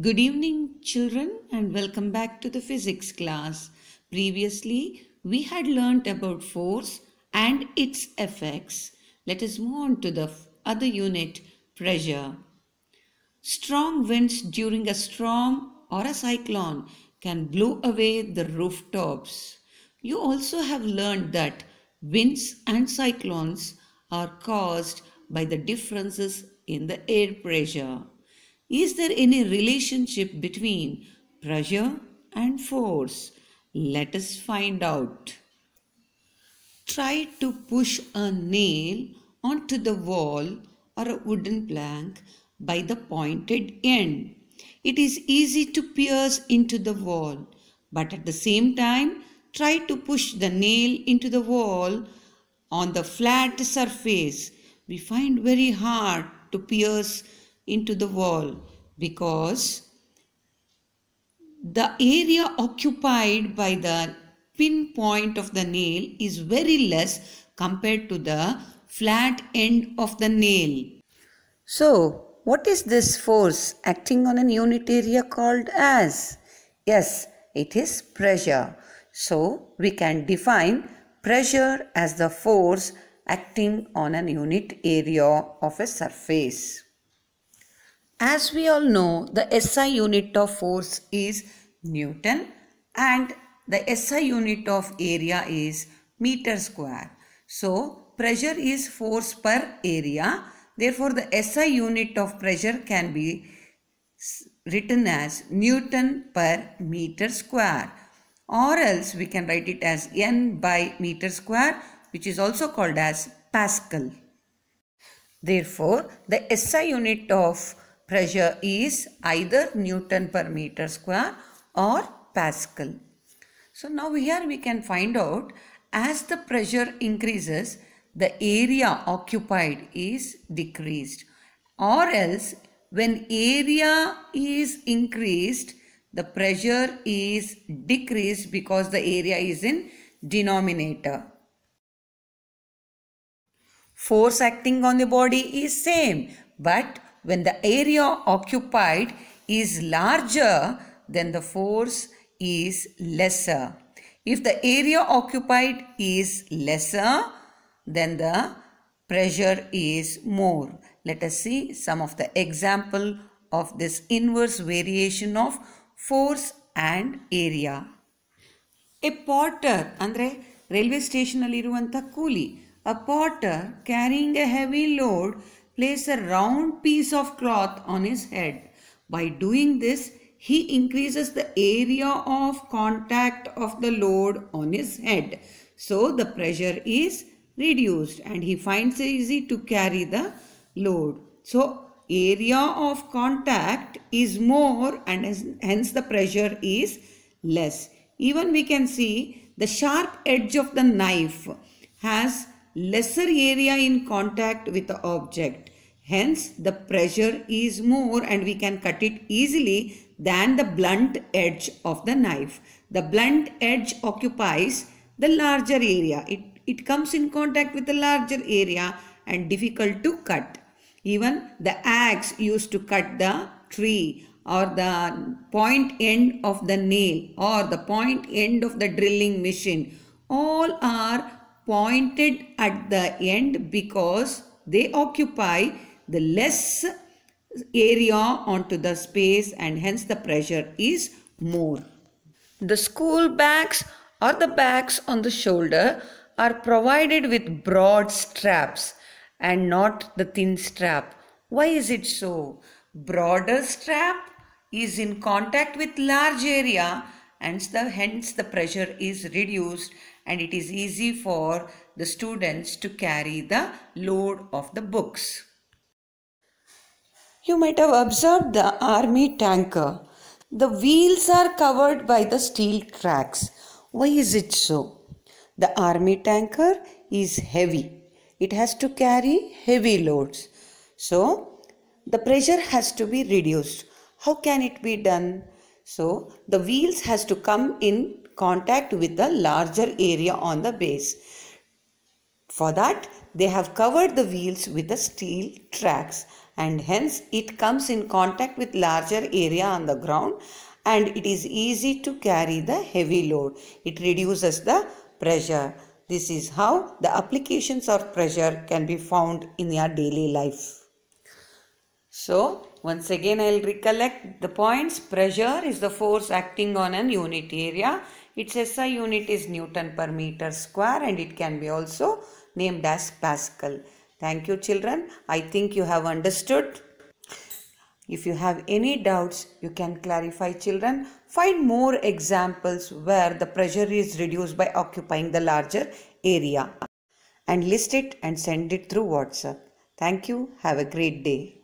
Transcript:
Good evening, children, and welcome back to the physics class. Previously, we had learnt about force and its effects. Let us move on to the other unit, pressure. Strong winds during a storm or a cyclone can blow away the rooftops. You also have learned that winds and cyclones are caused by the differences in the air pressure. Is there any relationship between pressure and force? Let us find out. Try to push a nail onto the wall or a wooden plank by the pointed end. It is easy to pierce into the wall, but at the same time, try to push the nail into the wall on the flat surface. We find very hard to pierce into the wall because the area occupied by the pinpoint of the nail is very less compared to the flat end of the nail. So, what is this force acting on an unit area called as? Yes, it is pressure. So, we can define pressure as the force acting on an unit area of a surface. As we all know, the SI unit of force is Newton and the SI unit of area is meter square. So, pressure is force per area. Therefore, the SI unit of pressure can be written as Newton per meter square or else we can write it as N by meter square which is also called as Pascal. Therefore, the SI unit of pressure is either Newton per meter square or Pascal. So now here we can find out as the pressure increases, the area occupied is decreased or else when area is increased, the pressure is decreased because the area is in denominator. Force acting on the body is same, but when the area occupied is larger, then the force is lesser. If the area occupied is lesser, then the pressure is more. Let us see some of the example of this inverse variation of force and area. A porter, andre railway station, ಇರುವಂಥ ಕೂಲಿ a porter carrying a heavy load place a round piece of cloth on his head. By doing this, he increases the area of contact of the load on his head. So the pressure is reduced and he finds it easy to carry the load. So area of contact is more and hence the pressure is less. Even we can see the sharp edge of the knife has lesser area in contact with the object. Hence, the pressure is more and we can cut it easily than the blunt edge of the knife. The blunt edge occupies the larger area. It, it comes in contact with the larger area and difficult to cut. Even the axe used to cut the tree or the point end of the nail or the point end of the drilling machine all are pointed at the end because they occupy the less area onto the space and hence the pressure is more. The school bags or the bags on the shoulder are provided with broad straps and not the thin strap. Why is it so? Broader strap is in contact with large area and the, hence the pressure is reduced and it is easy for the students to carry the load of the books. You might have observed the army tanker. The wheels are covered by the steel tracks. Why is it so? The army tanker is heavy. It has to carry heavy loads. So, the pressure has to be reduced. How can it be done? So the wheels has to come in contact with the larger area on the base. For that, they have covered the wheels with the steel tracks and hence it comes in contact with larger area on the ground and it is easy to carry the heavy load. It reduces the pressure. This is how the applications of pressure can be found in your daily life. So, once again I'll recollect the points. Pressure is the force acting on an unit area. Its SI unit is Newton per meter square and it can be also named as Pascal. Thank you children. I think you have understood. If you have any doubts, you can clarify children. Find more examples where the pressure is reduced by occupying the larger area and list it and send it through WhatsApp. Thank you. Have a great day.